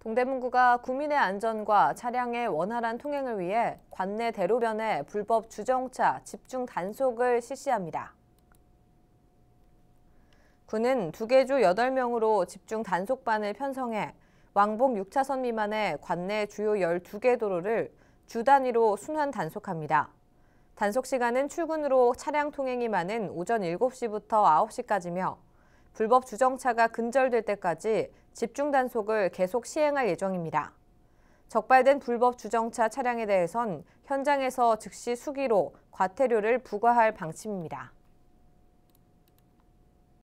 동대문구가 구민의 안전과 차량의 원활한 통행을 위해 관내 대로변에 불법 주정차 집중 단속을 실시합니다. 구는 두개주 8명으로 집중 단속반을 편성해 왕복 6차선 미만의 관내 주요 12개 도로를 주 단위로 순환 단속합니다. 단속 시간은 출근으로 차량 통행이 많은 오전 7시부터 9시까지며 불법 주정차가 근절될 때까지 집중 단속을 계속 시행할 예정입니다. 적발된 불법 주정차 차량에 대해선 현장에서 즉시 수기로 과태료를 부과할 방침입니다.